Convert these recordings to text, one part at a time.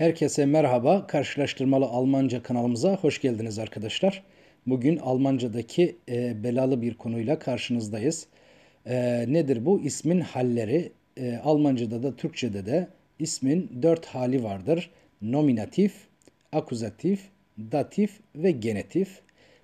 Herkese merhaba. Karşılaştırmalı Almanca kanalımıza hoş geldiniz arkadaşlar. Bugün Almanca'daki e, belalı bir konuyla karşınızdayız. E, nedir bu? İsmin halleri. E, Almanca'da da Türkçe'de de ismin dört hali vardır. Nominatif, akuzatif, datif ve genetif.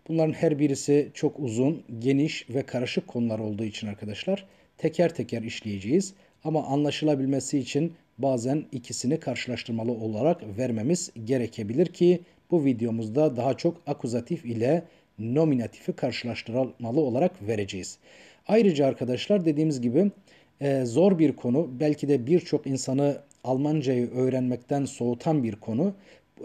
Bunların her birisi çok uzun, geniş ve karışık konular olduğu için arkadaşlar teker teker işleyeceğiz. Ama anlaşılabilmesi için bazen ikisini karşılaştırmalı olarak vermemiz gerekebilir ki bu videomuzda daha çok akuzatif ile nominatifi karşılaştırmalı olarak vereceğiz. Ayrıca arkadaşlar dediğimiz gibi e, zor bir konu belki de birçok insanı Almancayı öğrenmekten soğutan bir konu.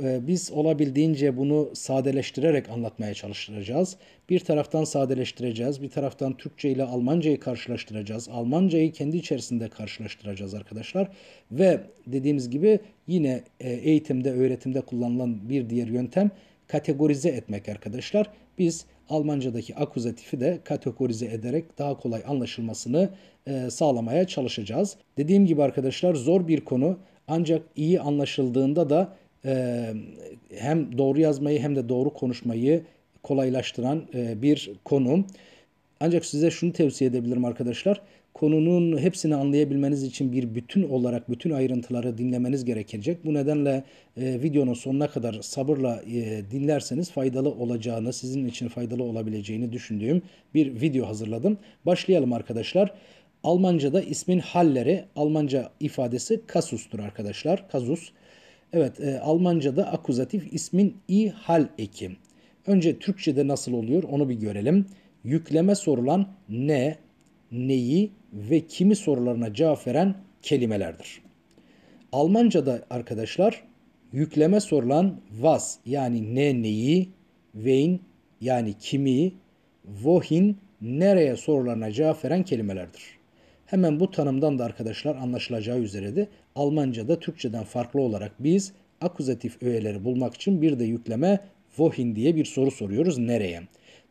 Ee, biz olabildiğince bunu sadeleştirerek anlatmaya çalışacağız. Bir taraftan sadeleştireceğiz, bir taraftan Türkçe ile Almancayı karşılaştıracağız. Almancayı kendi içerisinde karşılaştıracağız arkadaşlar. Ve dediğimiz gibi yine e, eğitimde, öğretimde kullanılan bir diğer yöntem kategorize etmek arkadaşlar. Biz Almancadaki akuzatifi de kategorize ederek daha kolay anlaşılmasını e, sağlamaya çalışacağız. Dediğim gibi arkadaşlar zor bir konu ancak iyi anlaşıldığında da e, hem doğru yazmayı hem de doğru konuşmayı kolaylaştıran e, bir konu. Ancak size şunu tavsiye edebilirim arkadaşlar. Konunun hepsini anlayabilmeniz için bir bütün olarak bütün ayrıntıları dinlemeniz gerekecek. Bu nedenle e, videonun sonuna kadar sabırla e, dinlerseniz faydalı olacağını, sizin için faydalı olabileceğini düşündüğüm bir video hazırladım. Başlayalım arkadaşlar. Almanca'da ismin halleri, Almanca ifadesi kasustur arkadaşlar. Kasus. Evet e, Almanca'da akuzatif ismin i hal eki. Önce Türkçe'de nasıl oluyor onu bir görelim. Yükleme sorulan ne, neyi ve kimi sorularına cevap veren kelimelerdir. Almanca'da arkadaşlar yükleme sorulan was yani ne neyi, wen yani kimi, wohin nereye sorularına cevap veren kelimelerdir. Hemen bu tanımdan da arkadaşlar anlaşılacağı üzere de Almanca'da Türkçeden farklı olarak biz akuzatif öğeleri bulmak için bir de yükleme wohin diye bir soru soruyoruz nereye?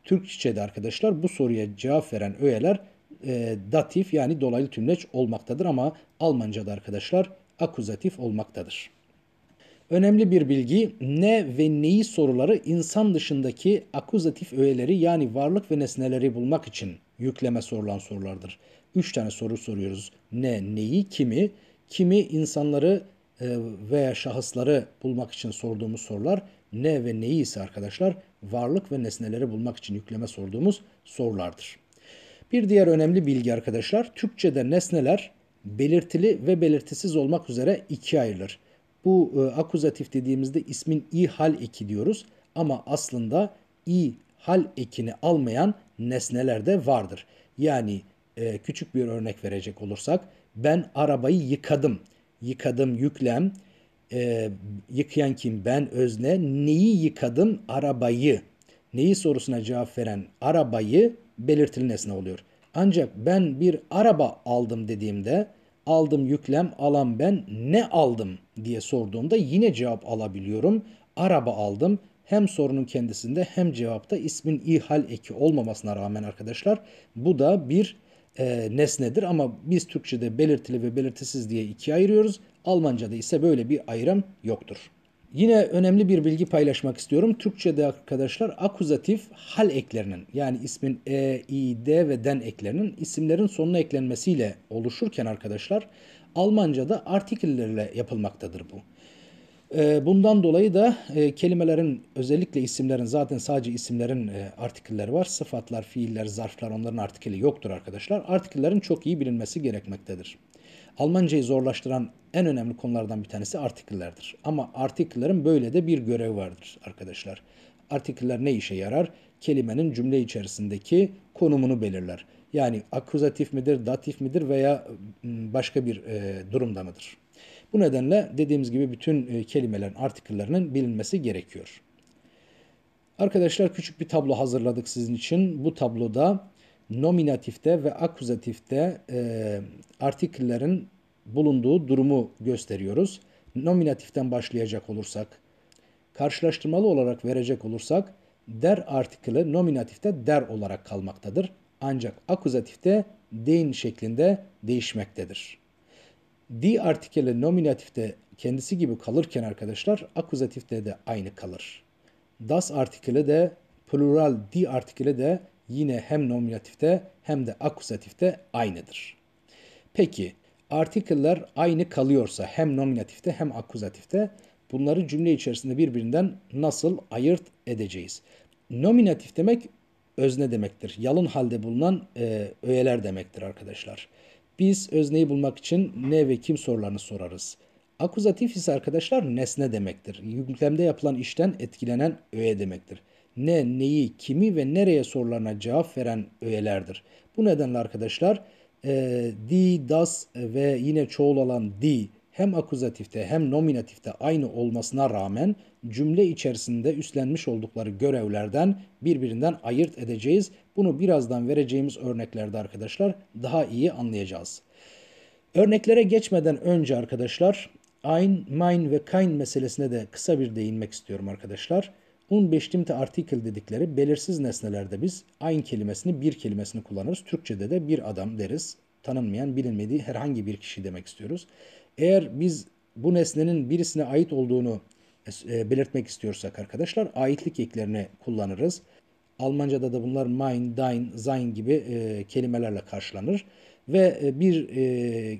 Türkçe'de arkadaşlar bu soruya cevap veren öğeler e, datif yani dolaylı tümleç olmaktadır ama Almanca'da arkadaşlar akuzatif olmaktadır. Önemli bir bilgi ne ve neyi soruları insan dışındaki akuzatif öğeleri yani varlık ve nesneleri bulmak için yükleme sorulan sorulardır. 3 tane soru soruyoruz. Ne, neyi, kimi, Kimi insanları e, veya şahısları bulmak için sorduğumuz sorular ne ve neyi ise arkadaşlar varlık ve nesneleri bulmak için yükleme sorduğumuz sorulardır. Bir diğer önemli bilgi arkadaşlar Türkçe'de nesneler belirtili ve belirtisiz olmak üzere ikiye ayrılır. Bu e, akuzatif dediğimizde ismin i hal eki diyoruz ama aslında i hal ekini almayan nesneler de vardır. Yani e, küçük bir örnek verecek olursak ben arabayı yıkadım. Yıkadım yüklem. E, yıkayan kim? Ben özne. Neyi yıkadım? Arabayı. Neyi sorusuna cevap veren arabayı belirtili nesne oluyor. Ancak ben bir araba aldım dediğimde aldım yüklem alan ben ne aldım diye sorduğumda yine cevap alabiliyorum. Araba aldım. Hem sorunun kendisinde hem cevapta ismin ihal eki olmamasına rağmen arkadaşlar bu da bir e, nesnedir ama biz Türkçe'de belirtili ve belirtisiz diye ikiye ayırıyoruz. Almanca'da ise böyle bir ayrım yoktur. Yine önemli bir bilgi paylaşmak istiyorum. Türkçe'de arkadaşlar akuzatif hal eklerinin yani ismin e, i, d ve den eklerinin isimlerin sonuna eklenmesiyle oluşurken arkadaşlar Almanca'da artikellerle yapılmaktadır bu. Ee, bundan dolayı da e, kelimelerin özellikle isimlerin zaten sadece isimlerin e, artikelleri var. Sıfatlar, fiiller, zarflar onların artikeli yoktur arkadaşlar. Artikillerin çok iyi bilinmesi gerekmektedir. Almancayı zorlaştıran en önemli konulardan bir tanesi artikellerdir. Ama artikillerin böyle de bir görevi vardır arkadaşlar. Artikeller ne işe yarar? Kelimenin cümle içerisindeki konumunu belirler. Yani akuzatif midir, datif midir veya ıı, başka bir e, durumda mıdır? Bu nedenle dediğimiz gibi bütün e, kelimelerin artiküllerinin bilinmesi gerekiyor. Arkadaşlar küçük bir tablo hazırladık sizin için. Bu tabloda nominatifte ve akuzatifte e, artiküllerin bulunduğu durumu gösteriyoruz. Nominatiften başlayacak olursak, karşılaştırmalı olarak verecek olursak der artikülü nominatifte der olarak kalmaktadır. Ancak akuzatifte dein şeklinde değişmektedir di artikeli nominatifte kendisi gibi kalırken arkadaşlar akuzatifte de aynı kalır. Das artikeli de plural di artikeli de yine hem nominatifte hem de akuzatifte aynıdır. Peki artikeller aynı kalıyorsa hem nominatifte hem akuzatifte bunları cümle içerisinde birbirinden nasıl ayırt edeceğiz? Nominatif demek özne demektir. Yalın halde bulunan e, öğeler demektir arkadaşlar. Biz özneyi bulmak için ne ve kim sorularını sorarız. Akuzatif ise arkadaşlar nesne demektir. Yüklemde yapılan işten etkilenen öğe demektir. Ne, neyi, kimi ve nereye sorularına cevap veren öğelerdir. Bu nedenle arkadaşlar e, di, das ve yine çoğul olan di hem akuzatifte hem nominatifte aynı olmasına rağmen cümle içerisinde üstlenmiş oldukları görevlerden birbirinden ayırt edeceğiz bunu birazdan vereceğimiz örneklerde arkadaşlar daha iyi anlayacağız. Örneklere geçmeden önce arkadaşlar Ein, Mein ve Kein meselesine de kısa bir değinmek istiyorum arkadaşlar. Unbestimmte Artikel dedikleri belirsiz nesnelerde biz Ein kelimesini bir kelimesini kullanırız. Türkçe'de de bir adam deriz. Tanınmayan, bilinmediği herhangi bir kişi demek istiyoruz. Eğer biz bu nesnenin birisine ait olduğunu e, belirtmek istiyorsak arkadaşlar aitlik eklerini kullanırız. Almanca'da da bunlar mein, dein, sein gibi e, kelimelerle karşılanır. Ve e, bir e,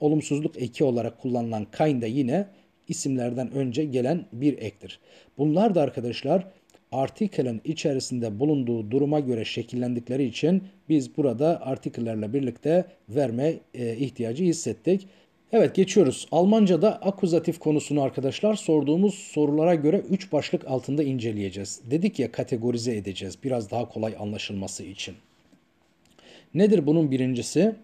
olumsuzluk eki olarak kullanılan kein de yine isimlerden önce gelen bir ektir. Bunlar da arkadaşlar artikelin içerisinde bulunduğu duruma göre şekillendikleri için biz burada artikellerle birlikte verme e, ihtiyacı hissettik. Evet geçiyoruz. Almanca'da akuzatif konusunu arkadaşlar sorduğumuz sorulara göre 3 başlık altında inceleyeceğiz. Dedik ya kategorize edeceğiz biraz daha kolay anlaşılması için. Nedir bunun birincisi?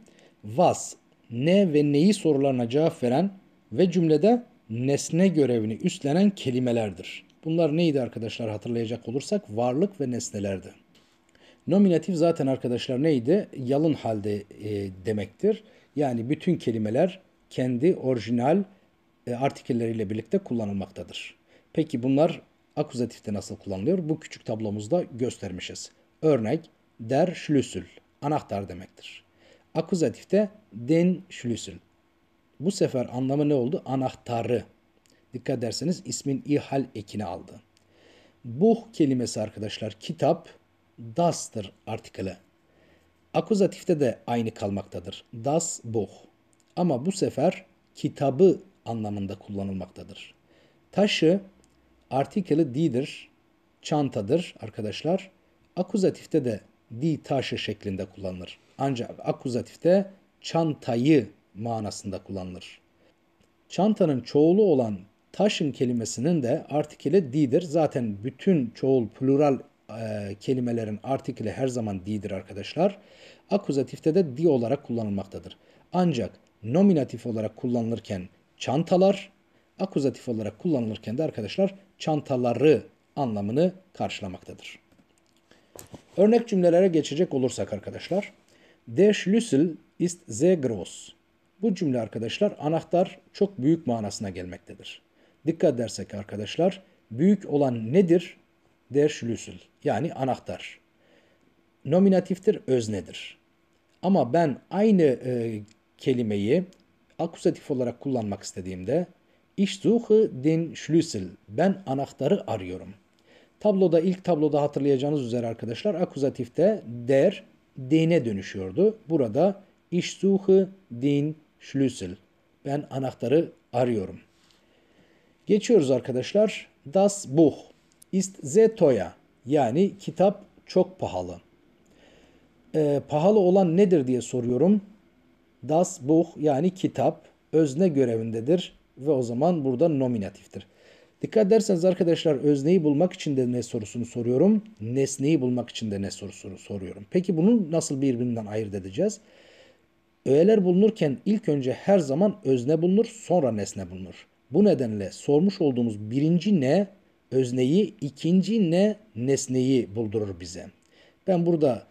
Was, ne ve neyi sorularına cevap veren ve cümlede nesne görevini üstlenen kelimelerdir. Bunlar neydi arkadaşlar hatırlayacak olursak varlık ve nesnelerdi. Nominatif zaten arkadaşlar neydi? Yalın halde e, demektir. Yani bütün kelimeler kendi orijinal e, artikelleriyle birlikte kullanılmaktadır. Peki bunlar akuzatifte nasıl kullanılıyor? Bu küçük tablomuzda göstermişiz. Örnek der schlüssel anahtar demektir. Akuzatifte den schlüssel. Bu sefer anlamı ne oldu? Anahtarı. Dikkat ederseniz ismin ihal ekini aldı. Bu kelimesi arkadaşlar kitap das'tır artikeli. Akuzatifte de aynı kalmaktadır. Das Buch. Ama bu sefer kitabı anlamında kullanılmaktadır. Taşı artikeli di'dir, çantadır arkadaşlar. Akuzatifte de di taşı şeklinde kullanılır. Ancak akuzatifte çantayı manasında kullanılır. Çantanın çoğulu olan taşın kelimesinin de artikeli di'dir. Zaten bütün çoğul plural e, kelimelerin artikeli her zaman di'dir arkadaşlar. Akuzatifte de di olarak kullanılmaktadır. Ancak nominatif olarak kullanılırken çantalar, akuzatif olarak kullanılırken de arkadaşlar çantaları anlamını karşılamaktadır. Örnek cümlelere geçecek olursak arkadaşlar. Der Schlüssel ist sehr groß. Bu cümle arkadaşlar anahtar çok büyük manasına gelmektedir. Dikkat edersek arkadaşlar büyük olan nedir? Der Schlüssel yani anahtar. Nominatiftir, öznedir. Ama ben aynı e, kelimeyi akusatif olarak kullanmak istediğimde Ich suche den Schlüssel. Ben anahtarı arıyorum. Tabloda ilk tabloda hatırlayacağınız üzere arkadaşlar akuzatifte der dene dönüşüyordu. Burada Ich suche den Schlüssel. Ben anahtarı arıyorum. Geçiyoruz arkadaşlar. Das Buch ist sehr teuer. Yani kitap çok pahalı. E, pahalı olan nedir diye soruyorum. Das Buch yani kitap özne görevindedir ve o zaman burada nominatiftir. Dikkat ederseniz arkadaşlar özneyi bulmak için de ne sorusunu soruyorum. Nesneyi bulmak için de ne sorusunu soruyorum. Peki bunu nasıl birbirinden ayırt edeceğiz? Öğeler bulunurken ilk önce her zaman özne bulunur sonra nesne bulunur. Bu nedenle sormuş olduğumuz birinci ne özneyi ikinci ne nesneyi buldurur bize. Ben burada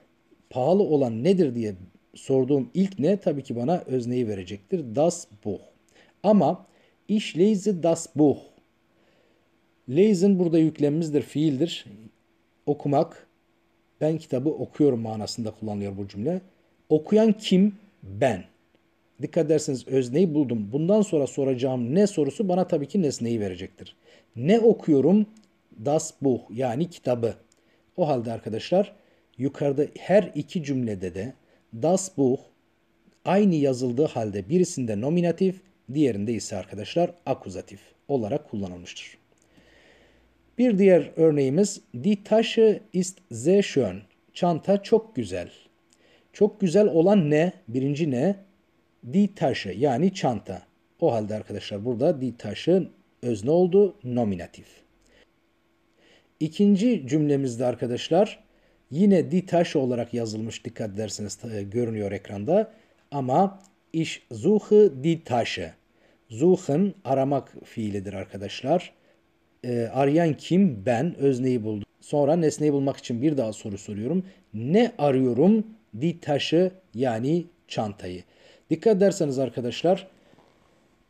pahalı olan nedir diye sorduğum ilk ne? Tabii ki bana özneyi verecektir. Das Buch. Ama ich lese das Buch. Lesen burada yüklemimizdir, fiildir. Okumak, ben kitabı okuyorum manasında kullanılıyor bu cümle. Okuyan kim? Ben. Dikkat ederseniz özneyi buldum. Bundan sonra soracağım ne sorusu bana tabii ki nesneyi verecektir. Ne okuyorum? Das Buch yani kitabı. O halde arkadaşlar yukarıda her iki cümlede de Das Buch aynı yazıldığı halde birisinde nominatif, diğerinde ise arkadaşlar akuzatif olarak kullanılmıştır. Bir diğer örneğimiz Die Tasche ist sehr schön. Çanta çok güzel. Çok güzel olan ne? Birinci ne? Die Tasche yani çanta. O halde arkadaşlar burada die Tasche'ın özne oldu nominatif. İkinci cümlemizde arkadaşlar Yine ditaş olarak yazılmış dikkat ederseniz e, görünüyor ekranda. Ama iş zuhı ditaşe. Zuhın aramak fiilidir arkadaşlar. E, arayan kim? Ben. Özneyi buldum. Sonra nesneyi bulmak için bir daha soru soruyorum. Ne arıyorum? Ditaşı yani çantayı. Dikkat ederseniz arkadaşlar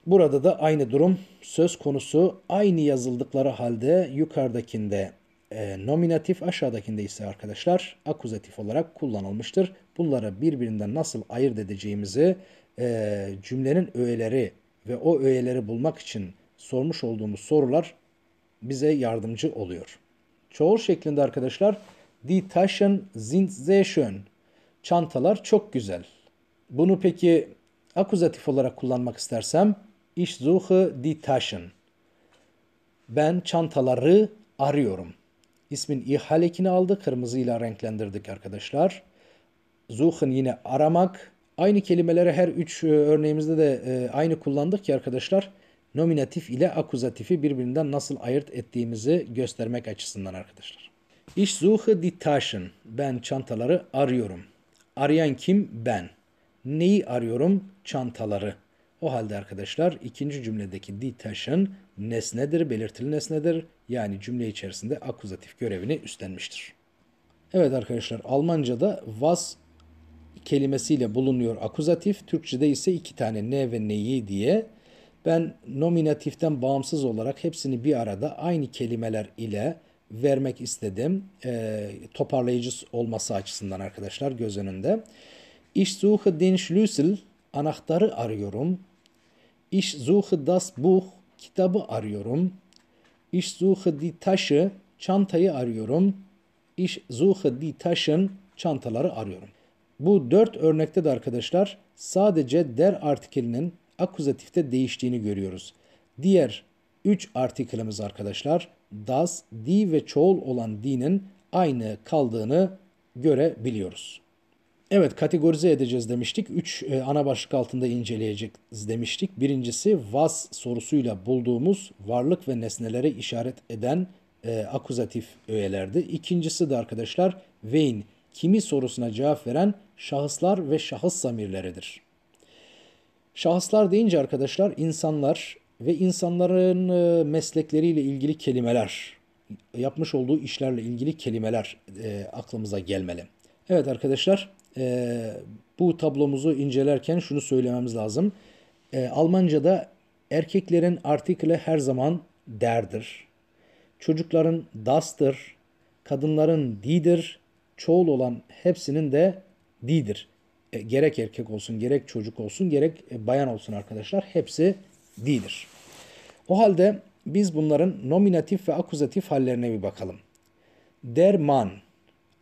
burada da aynı durum söz konusu aynı yazıldıkları halde yukarıdakinde e, nominatif aşağıdakinde ise arkadaşlar akuzatif olarak kullanılmıştır. Bunları birbirinden nasıl ayırt edeceğimizi e, cümlenin öğeleri ve o öğeleri bulmak için sormuş olduğumuz sorular bize yardımcı oluyor. Çoğul şeklinde arkadaşlar Die Taschen sind sehr schön. Çantalar çok güzel. Bunu peki akuzatif olarak kullanmak istersem Ich suche die Taschen. Ben çantaları arıyorum ismin ihal ekini aldı. Kırmızıyla renklendirdik arkadaşlar. Zuhun yine aramak. Aynı kelimelere her üç e, örneğimizde de e, aynı kullandık ki arkadaşlar nominatif ile akuzatifi birbirinden nasıl ayırt ettiğimizi göstermek açısından arkadaşlar. Ich suche die Taschen. Ben çantaları arıyorum. Arayan kim? Ben. Neyi arıyorum? Çantaları. O halde arkadaşlar ikinci cümledeki die taşın nesnedir, belirtili nesnedir. Yani cümle içerisinde akuzatif görevini üstlenmiştir. Evet arkadaşlar Almanca'da was kelimesiyle bulunuyor akuzatif. Türkçe'de ise iki tane ne ve neyi diye. Ben nominatiften bağımsız olarak hepsini bir arada aynı kelimeler ile vermek istedim. E, toparlayıcı olması açısından arkadaşlar göz önünde. Ich suche den Schlüssel. Anahtarı arıyorum. İş suche das Buch, kitabı arıyorum. İş suche di taşı çantayı arıyorum. İş suche di taşın çantaları arıyorum. Bu dört örnekte de arkadaşlar sadece der artikelinin akuzatifte değiştiğini görüyoruz. Diğer üç artikelimiz arkadaşlar das, di ve çoğul olan di'nin aynı kaldığını görebiliyoruz. Evet kategorize edeceğiz demiştik. Üç e, ana başlık altında inceleyeceğiz demiştik. Birincisi was sorusuyla bulduğumuz varlık ve nesnelere işaret eden e, akuzatif öğelerdi. İkincisi de arkadaşlar vein kimi sorusuna cevap veren şahıslar ve şahıs zamirleridir. Şahıslar deyince arkadaşlar insanlar ve insanların e, meslekleriyle ilgili kelimeler, yapmış olduğu işlerle ilgili kelimeler e, aklımıza gelmeli. Evet arkadaşlar e, bu tablomuzu incelerken şunu söylememiz lazım. E, Almanca'da erkeklerin artikle her zaman derdir. Çocukların das'tır, kadınların di'dir, çoğul olan hepsinin de di'dir. E, gerek erkek olsun, gerek çocuk olsun, gerek e, bayan olsun arkadaşlar hepsi di'dir. O halde biz bunların nominatif ve akuzatif hallerine bir bakalım. Der man,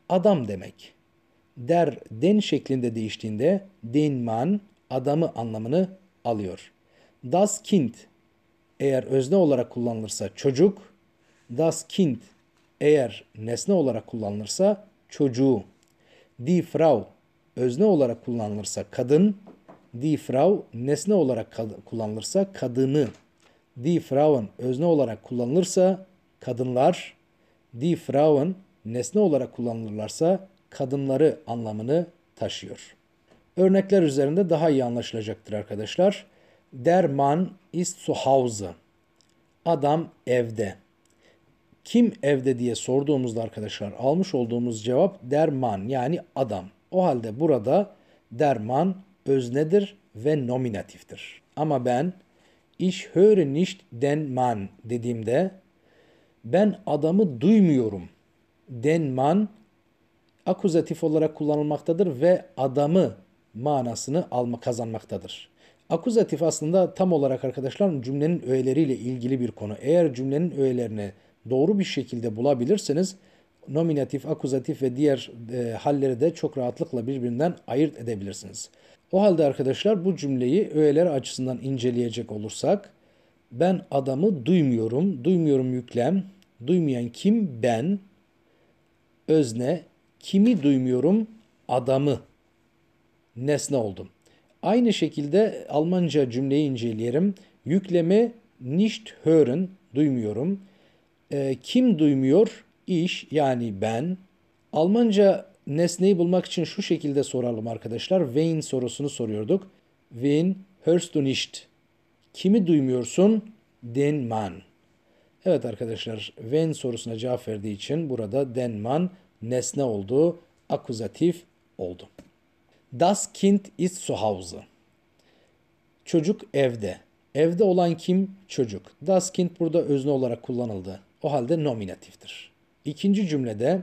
adam demek der den şeklinde değiştiğinde den man adamı anlamını alıyor. Das Kind eğer özne olarak kullanılırsa çocuk, das Kind eğer nesne olarak kullanılırsa çocuğu, die Frau özne olarak kullanılırsa kadın, die Frau nesne olarak kad kullanılırsa kadını, die Frauen özne olarak kullanılırsa kadınlar, die Frauen nesne olarak kullanılırlarsa kadınları anlamını taşıyor. Örnekler üzerinde daha iyi anlaşılacaktır arkadaşlar. Der Mann ist zu Hause. Adam evde. Kim evde diye sorduğumuzda arkadaşlar almış olduğumuz cevap der derman yani adam. O halde burada der derman öznedir ve nominatiftir. Ama ben ich höre nicht den Mann dediğimde ben adamı duymuyorum. Den Mann akuzatif olarak kullanılmaktadır ve adamı manasını alma kazanmaktadır. Akuzatif aslında tam olarak arkadaşlar cümlenin öğeleriyle ilgili bir konu. Eğer cümlenin öğelerini doğru bir şekilde bulabilirseniz nominatif, akuzatif ve diğer e, halleri de çok rahatlıkla birbirinden ayırt edebilirsiniz. O halde arkadaşlar bu cümleyi öğeler açısından inceleyecek olursak ben adamı duymuyorum, duymuyorum yüklem, duymayan kim ben, özne kimi duymuyorum? Adamı. Nesne oldum. Aynı şekilde Almanca cümleyi inceleyelim. Yükleme nicht hören, duymuyorum. E, kim duymuyor? iş yani ben. Almanca nesneyi bulmak için şu şekilde soralım arkadaşlar. Wen sorusunu soruyorduk. Wen hörst du nicht? Kimi duymuyorsun? Den Mann. Evet arkadaşlar, wen sorusuna cevap verdiği için burada den Mann nesne oldu, akuzatif oldu. Das Kind ist zu Hause. Çocuk evde. Evde olan kim? Çocuk. Das Kind burada özne olarak kullanıldı. O halde nominatiftir. İkinci cümlede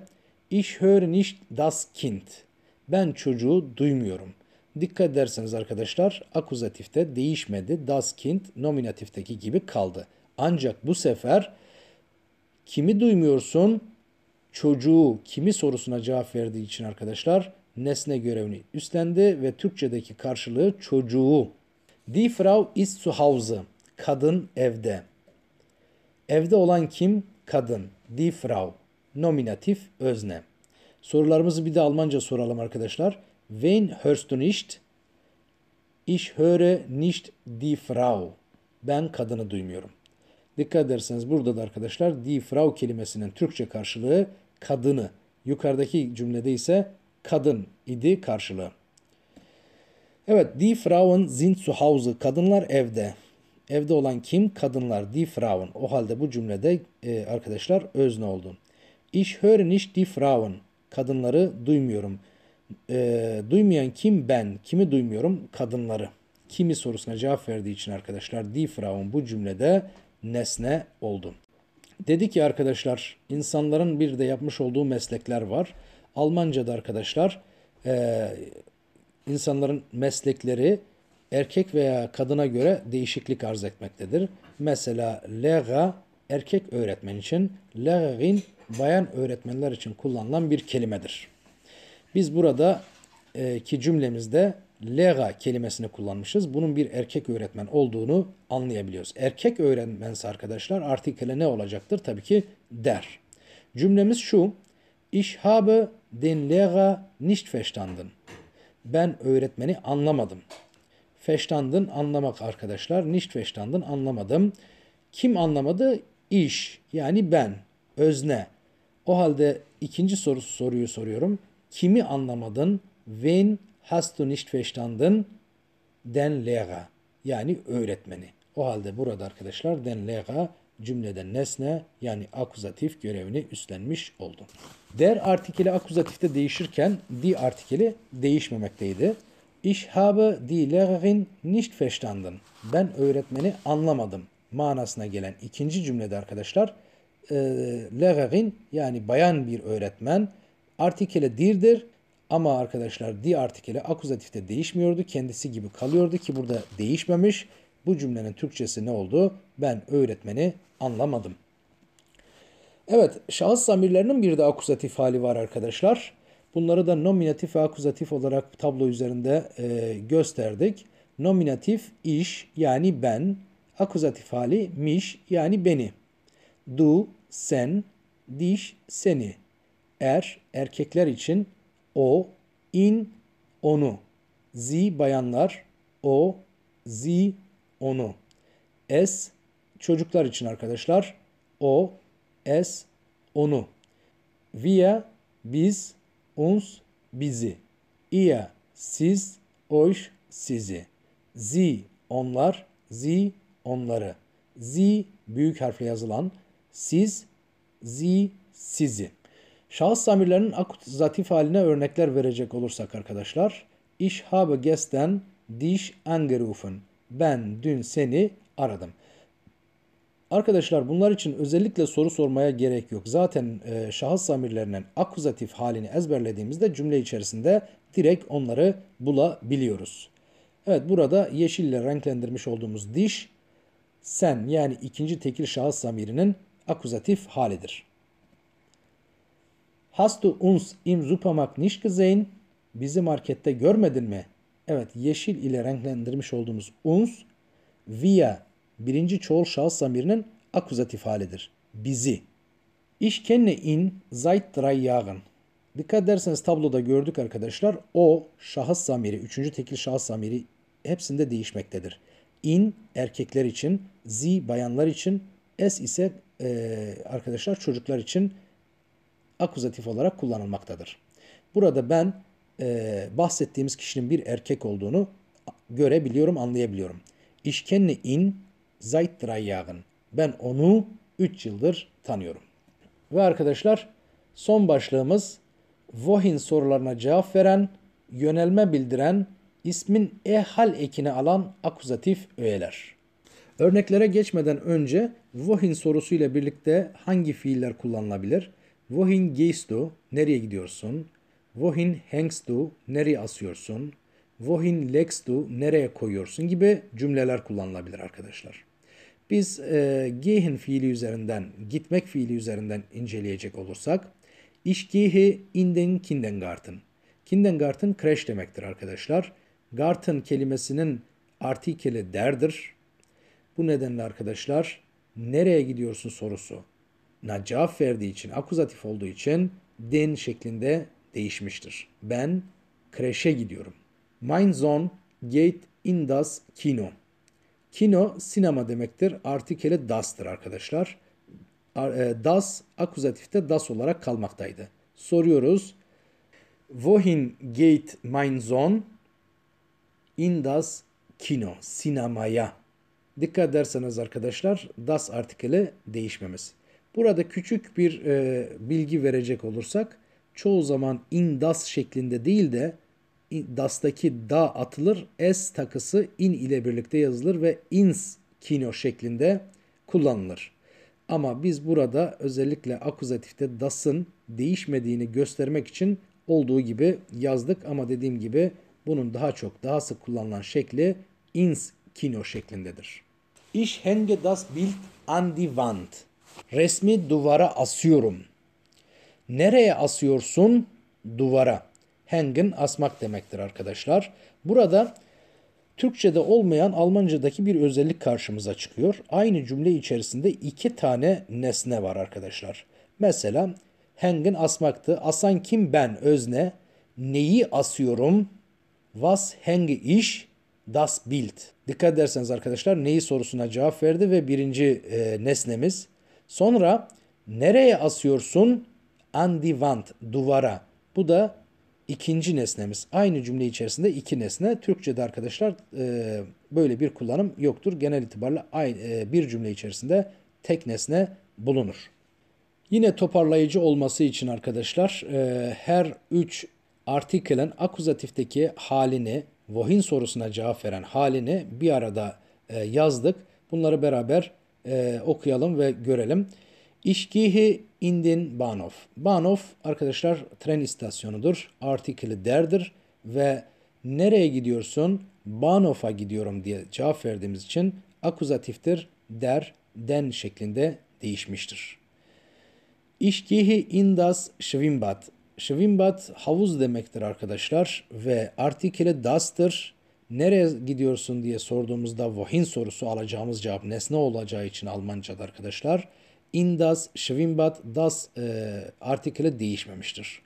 Ich höre nicht das Kind. Ben çocuğu duymuyorum. Dikkat ederseniz arkadaşlar akuzatifte değişmedi. Das Kind nominatifteki gibi kaldı. Ancak bu sefer kimi duymuyorsun? çocuğu kimi sorusuna cevap verdiği için arkadaşlar nesne görevini üstlendi ve Türkçedeki karşılığı çocuğu. Die Frau ist zu Hause. Kadın evde. Evde olan kim? Kadın. Die Frau. Nominatif özne. Sorularımızı bir de Almanca soralım arkadaşlar. Wen hörst du nicht? Ich höre nicht die Frau. Ben kadını duymuyorum. Dikkat ederseniz burada da arkadaşlar die Frau kelimesinin Türkçe karşılığı kadını. Yukarıdaki cümlede ise kadın idi karşılığı. Evet, die Frauen sind zu Hause. Kadınlar evde. Evde olan kim? Kadınlar. Die Frauen. O halde bu cümlede e, arkadaşlar özne oldu. Ich höre nicht die Frauen. Kadınları duymuyorum. E, duymayan kim? Ben. Kimi duymuyorum? Kadınları. Kimi sorusuna cevap verdiği için arkadaşlar die Frauen bu cümlede nesne oldu. Dedi ki arkadaşlar insanların bir de yapmış olduğu meslekler var. Almanca'da arkadaşlar e, insanların meslekleri erkek veya kadına göre değişiklik arz etmektedir. Mesela lega erkek öğretmen için, legin bayan öğretmenler için kullanılan bir kelimedir. Biz burada e, ki cümlemizde lega kelimesini kullanmışız. Bunun bir erkek öğretmen olduğunu anlayabiliyoruz. Erkek öğretmense arkadaşlar artikele ne olacaktır? Tabii ki der. Cümlemiz şu. Ich habe den Lehrer nicht verstanden. Ben öğretmeni anlamadım. Verstanden anlamak arkadaşlar. Nicht verstanden anlamadım. Kim anlamadı? İş yani ben, özne. O halde ikinci soru, soruyu soruyorum. Kimi anlamadın? Wen hast du nicht verstanden den Lehrer yani öğretmeni. O halde burada arkadaşlar den Lehrer cümlede nesne yani akuzatif görevini üstlenmiş oldu. Der artikeli akuzatifte değişirken di artikeli değişmemekteydi. Ich habe die Lehrerin nicht verstanden. Ben öğretmeni anlamadım manasına gelen ikinci cümlede arkadaşlar e, Lehrerin yani bayan bir öğretmen artikele dirdir ama arkadaşlar di artikeli akuzatifte değişmiyordu. Kendisi gibi kalıyordu ki burada değişmemiş. Bu cümlenin Türkçesi ne oldu? Ben öğretmeni anlamadım. Evet şahıs zamirlerinin bir de akuzatif hali var arkadaşlar. Bunları da nominatif ve akuzatif olarak tablo üzerinde e, gösterdik. Nominatif iş yani ben, akuzatif hali miş yani beni. Du, sen, diş, seni. Er, erkekler için o, in, onu. Z bayanlar, o, z, onu. S çocuklar için arkadaşlar. O, es, onu. Via, biz, uns, bizi. Ia, siz, oş, sizi. Zi, onlar, zi, onları. Zi, büyük harfle yazılan. Siz, zi, sizi. Şahıs zamirlerinin akuzatif haline örnekler verecek olursak arkadaşlar. Ich habe gestern dich angerufen. Ben dün seni aradım. Arkadaşlar bunlar için özellikle soru sormaya gerek yok. Zaten e, şahıs zamirlerinin akuzatif halini ezberlediğimizde cümle içerisinde direkt onları bulabiliyoruz. Evet burada yeşille renklendirmiş olduğumuz diş sen yani ikinci tekil şahıs zamirinin akuzatif halidir. Hast du uns im Supermarkt nicht gesehen? Bizi markette görmedin mi? Evet yeşil ile renklendirmiş olduğumuz uns via birinci çoğul şahıs zamirinin akuzatif halidir. Bizi. Ich kenne in seit drei Jahren. Dikkat ederseniz tabloda gördük arkadaşlar. O şahıs zamiri, üçüncü tekil şahıs zamiri hepsinde değişmektedir. In erkekler için, z bayanlar için, s ise e, arkadaşlar çocuklar için akuzatif olarak kullanılmaktadır. Burada ben e, bahsettiğimiz kişinin bir erkek olduğunu görebiliyorum, anlayabiliyorum. İşkenni in seit drei Ben onu 3 yıldır tanıyorum. Ve arkadaşlar son başlığımız Vohin sorularına cevap veren, yönelme bildiren, ismin e hal ekini alan akuzatif öğeler. Örneklere geçmeden önce Vohin sorusuyla birlikte hangi fiiller kullanılabilir? Wohin gehst du? Nereye gidiyorsun? Wohin hängst du? Nereye asıyorsun? Wohin legst du? Nereye koyuyorsun? Gibi cümleler kullanılabilir arkadaşlar. Biz e, gehen fiili üzerinden, gitmek fiili üzerinden inceleyecek olursak Ich gehe in den Kindergarten. Kindergarten kreş demektir arkadaşlar. Garten kelimesinin artikeli derdir. Bu nedenle arkadaşlar nereye gidiyorsun sorusu na cevap verdiği için, akuzatif olduğu için den şeklinde değişmiştir. Ben kreşe gidiyorum. Mein Sohn geht in das Kino. Kino sinema demektir. Artikele das'tır arkadaşlar. E, das akuzatifte das olarak kalmaktaydı. Soruyoruz. Wohin geht mein Sohn? In das Kino. Sinemaya. Dikkat ederseniz arkadaşlar das artikeli değişmemiz. Burada küçük bir e, bilgi verecek olursak çoğu zaman in das şeklinde değil de dastaki da atılır. S takısı in ile birlikte yazılır ve ins kino şeklinde kullanılır. Ama biz burada özellikle akuzatifte das'ın değişmediğini göstermek için olduğu gibi yazdık ama dediğim gibi bunun daha çok daha sık kullanılan şekli ins kino şeklindedir. Ich hänge das Bild an die Wand. Resmi duvara asıyorum. Nereye asıyorsun? Duvara. Hängen asmak demektir arkadaşlar. Burada Türkçe'de olmayan Almanca'daki bir özellik karşımıza çıkıyor. Aynı cümle içerisinde iki tane nesne var arkadaşlar. Mesela hängen asmaktı. Asan kim ben özne. Neyi asıyorum? Was hänge ich? Das Bild. Dikkat ederseniz arkadaşlar neyi sorusuna cevap verdi ve birinci e, nesnemiz Sonra nereye asıyorsun? An the duvara. Bu da ikinci nesnemiz. Aynı cümle içerisinde iki nesne. Türkçe'de arkadaşlar e, böyle bir kullanım yoktur. Genel itibarla aynı, e, bir cümle içerisinde tek nesne bulunur. Yine toparlayıcı olması için arkadaşlar e, her üç artikelin akuzatifteki halini, vohin sorusuna cevap veren halini bir arada e, yazdık. Bunları beraber e, okuyalım ve görelim. İşgihi indin Banov. Banov arkadaşlar tren istasyonudur. Artikli derdir ve nereye gidiyorsun? Banov'a gidiyorum diye cevap verdiğimiz için akuzatiftir der den şeklinde değişmiştir. İşgihi indas şvimbat. Şvimbat havuz demektir arkadaşlar ve artikeli das'tır nereye gidiyorsun diye sorduğumuzda vahin sorusu alacağımız cevap nesne olacağı için Almanca'da arkadaşlar in das Schwimmbad das e, artikeli değişmemiştir.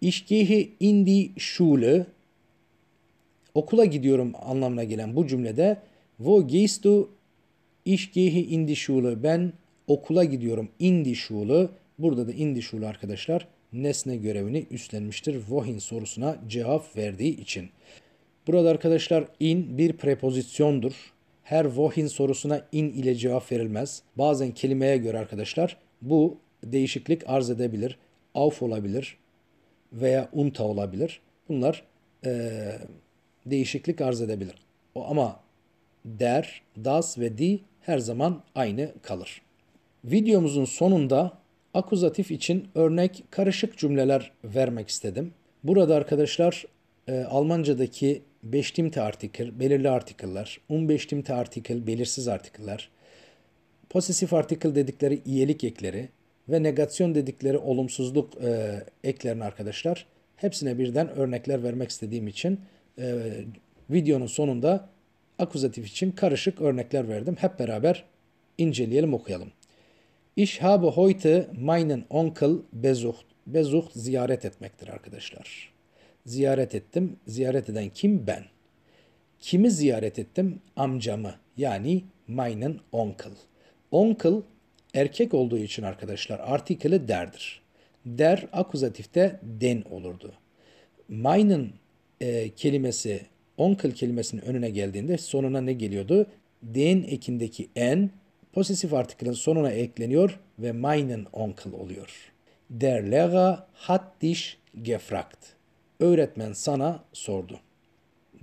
Ich gehe in die Schule okula gidiyorum anlamına gelen bu cümlede wo gehst du ich gehe in die Schule ben okula gidiyorum in die Schule burada da in die Schule arkadaşlar nesne görevini üstlenmiştir. Wohin sorusuna cevap verdiği için. Burada arkadaşlar in bir prepozisyondur. Her vohin sorusuna in ile cevap verilmez. Bazen kelimeye göre arkadaşlar bu değişiklik arz edebilir. Auf olabilir veya unta olabilir. Bunlar e, değişiklik arz edebilir. O ama der, das ve di her zaman aynı kalır. Videomuzun sonunda akuzatif için örnek karışık cümleler vermek istedim. Burada arkadaşlar e, Almanca'daki beştimte artikel, belirli artikıllar, un beştimte artikel, belirsiz artikıllar, posesif artikel dedikleri iyilik ekleri ve negasyon dedikleri olumsuzluk e, eklerini arkadaşlar hepsine birden örnekler vermek istediğim için e, videonun sonunda akuzatif için karışık örnekler verdim. Hep beraber inceleyelim okuyalım. Ich habe heute meinen Onkel besucht. Besucht ziyaret etmektir arkadaşlar ziyaret ettim. Ziyaret eden kim? Ben. Kimi ziyaret ettim? Amcamı. Yani meinen uncle. Uncle erkek olduğu için arkadaşlar artikeli derdir. Der akuzatifte den olurdu. Meinen e, kelimesi uncle kelimesinin önüne geldiğinde sonuna ne geliyordu? Den ekindeki en posesif artikelin sonuna ekleniyor ve meinen uncle oluyor. Der Lehrer hat dich gefragt öğretmen sana sordu.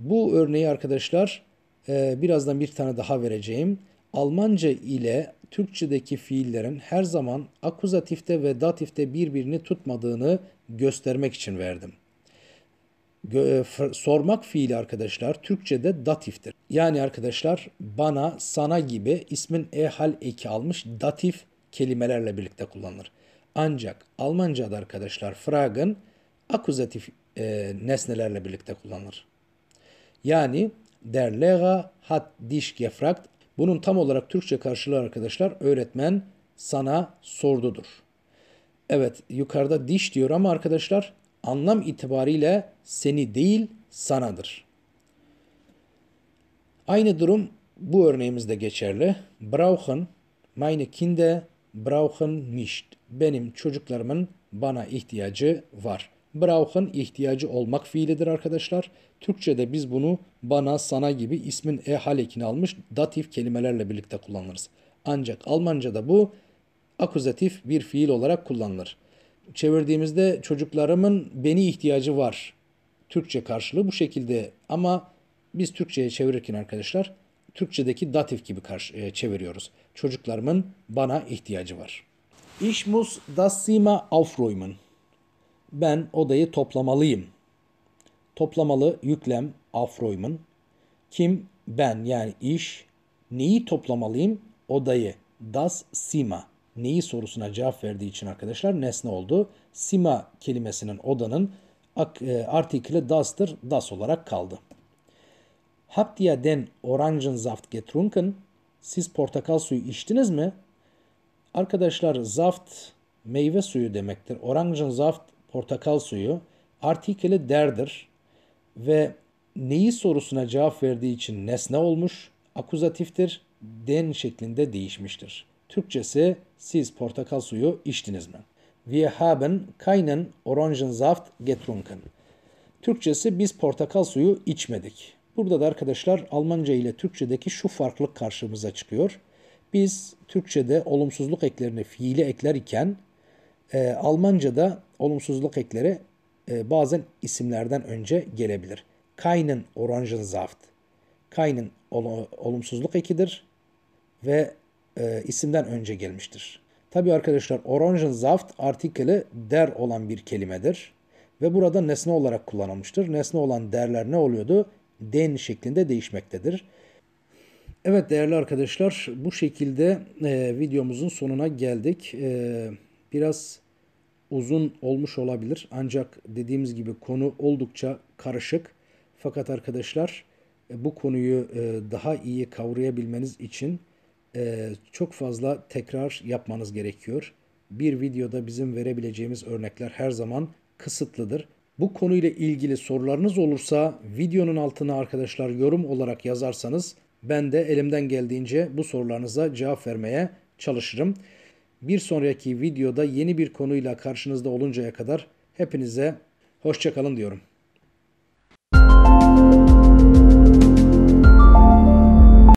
Bu örneği arkadaşlar e, birazdan bir tane daha vereceğim. Almanca ile Türkçedeki fiillerin her zaman akuzatifte ve datifte birbirini tutmadığını göstermek için verdim. Gö e, sormak fiili arkadaşlar Türkçe'de datiftir. Yani arkadaşlar bana, sana gibi ismin e hal eki almış datif kelimelerle birlikte kullanılır. Ancak Almanca'da arkadaşlar fragen akuzatif e, nesnelerle birlikte kullanılır. Yani der lega hat diş gefragt. Bunun tam olarak Türkçe karşılığı arkadaşlar öğretmen sana sordudur. Evet yukarıda diş diyor ama arkadaşlar anlam itibariyle seni değil sanadır. Aynı durum bu örneğimizde geçerli. Brauchen meine Kinder brauchen mich. Benim çocuklarımın bana ihtiyacı var. Brauchen ihtiyacı olmak fiilidir arkadaşlar. Türkçe'de biz bunu bana, sana gibi ismin e halekini almış datif kelimelerle birlikte kullanırız. Ancak Almanca'da bu akuzatif bir fiil olarak kullanılır. Çevirdiğimizde çocuklarımın beni ihtiyacı var. Türkçe karşılığı bu şekilde ama biz Türkçe'ye çevirirken arkadaşlar Türkçedeki datif gibi karşı, e, çeviriyoruz. Çocuklarımın bana ihtiyacı var. Ich muss das Zimmer aufräumen ben odayı toplamalıyım. Toplamalı yüklem afroymun. Kim? Ben yani iş. Neyi toplamalıyım? Odayı. Das Sima. Neyi sorusuna cevap verdiği için arkadaşlar nesne oldu. Sima kelimesinin odanın e, artikli das'tır. Das olarak kaldı. Habt ihr den Orangensaft getrunken? Siz portakal suyu içtiniz mi? Arkadaşlar zaft meyve suyu demektir. Orangensaft portakal suyu artikeli derdir ve neyi sorusuna cevap verdiği için nesne olmuş, akuzatiftir, den şeklinde değişmiştir. Türkçesi siz portakal suyu içtiniz mi? Wir haben keinen Orangensaft getrunken. Türkçesi biz portakal suyu içmedik. Burada da arkadaşlar Almanca ile Türkçedeki şu farklılık karşımıza çıkıyor. Biz Türkçede olumsuzluk eklerini fiili ekler iken e, Almanca'da olumsuzluk ekleri e, bazen isimlerden önce gelebilir. Keinen Orangensaft. Keinen ol, olumsuzluk ekidir ve e, isimden önce gelmiştir. Tabi arkadaşlar Orangensaft artikeli der olan bir kelimedir. Ve burada nesne olarak kullanılmıştır. Nesne olan derler ne oluyordu? Den şeklinde değişmektedir. Evet değerli arkadaşlar bu şekilde e, videomuzun sonuna geldik. E, biraz uzun olmuş olabilir. Ancak dediğimiz gibi konu oldukça karışık. Fakat arkadaşlar e, bu konuyu e, daha iyi kavrayabilmeniz için e, çok fazla tekrar yapmanız gerekiyor. Bir videoda bizim verebileceğimiz örnekler her zaman kısıtlıdır. Bu konuyla ilgili sorularınız olursa videonun altına arkadaşlar yorum olarak yazarsanız ben de elimden geldiğince bu sorularınıza cevap vermeye çalışırım. Bir sonraki videoda yeni bir konuyla karşınızda oluncaya kadar hepinize hoşçakalın diyorum.